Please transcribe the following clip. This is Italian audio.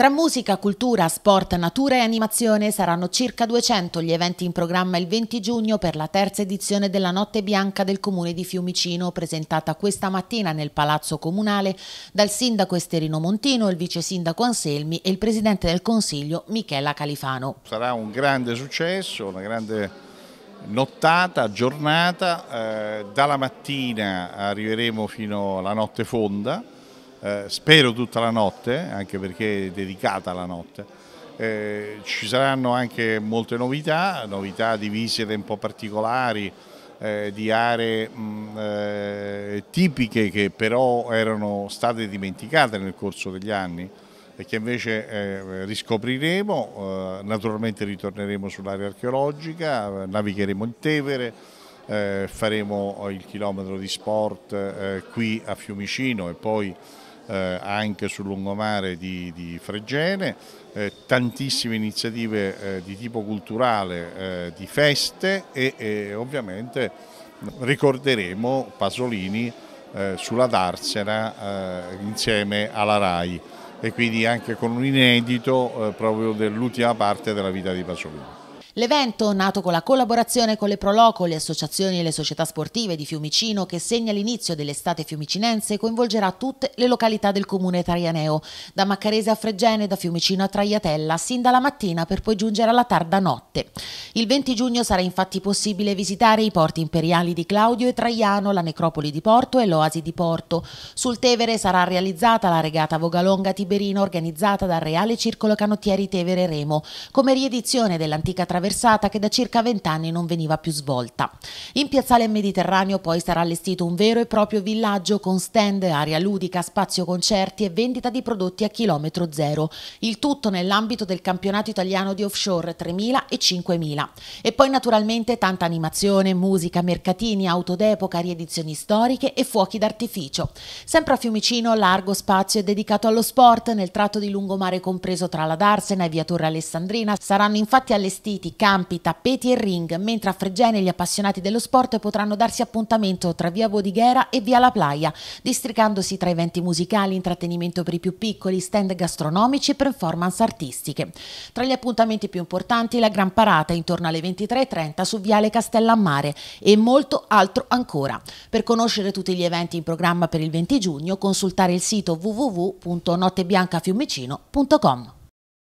Tra musica, cultura, sport, natura e animazione saranno circa 200 gli eventi in programma il 20 giugno per la terza edizione della Notte Bianca del Comune di Fiumicino, presentata questa mattina nel Palazzo Comunale dal sindaco Esterino Montino, il vice sindaco Anselmi e il presidente del Consiglio Michela Califano. Sarà un grande successo, una grande nottata, giornata, eh, dalla mattina arriveremo fino alla notte fonda eh, spero tutta la notte, anche perché è dedicata alla notte. Eh, ci saranno anche molte novità, novità di visite un po' particolari, eh, di aree mh, mm, eh, tipiche che però erano state dimenticate nel corso degli anni e che invece eh, riscopriremo, naturalmente ritorneremo sull'area archeologica, navigheremo in Tevere, faremo il chilometro di sport qui a Fiumicino e poi eh, anche sul lungomare di, di Fregene, eh, tantissime iniziative eh, di tipo culturale, di feste e, e ovviamente ricorderemo Pasolini sulla Darsena insieme alla RAI e quindi anche con un inedito proprio dell'ultima parte della vita di Pasolini. L'evento, nato con la collaborazione con le Proloco, le associazioni e le società sportive di Fiumicino, che segna l'inizio dell'estate fiumicinense, coinvolgerà tutte le località del comune tarianeo, da Maccarese a Fregene, da Fiumicino a Traiatella, sin dalla mattina per poi giungere alla tarda notte. Il 20 giugno sarà infatti possibile visitare i porti imperiali di Claudio e Traiano, la necropoli di Porto e l'oasi di Porto. Sul Tevere sarà realizzata la regata Vogalonga Tiberino, organizzata dal Reale Circolo Canottieri Tevere Remo, come riedizione dell'antica tradizione attraversata che da circa vent'anni non veniva più svolta. In Piazzale Mediterraneo poi sarà allestito un vero e proprio villaggio con stand, aria ludica, spazio concerti e vendita di prodotti a chilometro zero. Il tutto nell'ambito del campionato italiano di offshore 3.000 e 5.000. E poi naturalmente tanta animazione, musica, mercatini, auto d'epoca, riedizioni storiche e fuochi d'artificio. Sempre a Fiumicino largo spazio è dedicato allo sport nel tratto di lungomare compreso tra la Darsena e via Torre Alessandrina. Saranno infatti allestiti parchi, campi, tappeti e ring, mentre a Fregene gli appassionati dello sport potranno darsi appuntamento tra via Bodighera e via La Playa, districandosi tra eventi musicali, intrattenimento per i più piccoli, stand gastronomici e performance artistiche. Tra gli appuntamenti più importanti la Gran Parata intorno alle 23.30 su Viale Castellammare e molto altro ancora. Per conoscere tutti gli eventi in programma per il 20 giugno consultare il sito www.nottebiancafiumicino.com.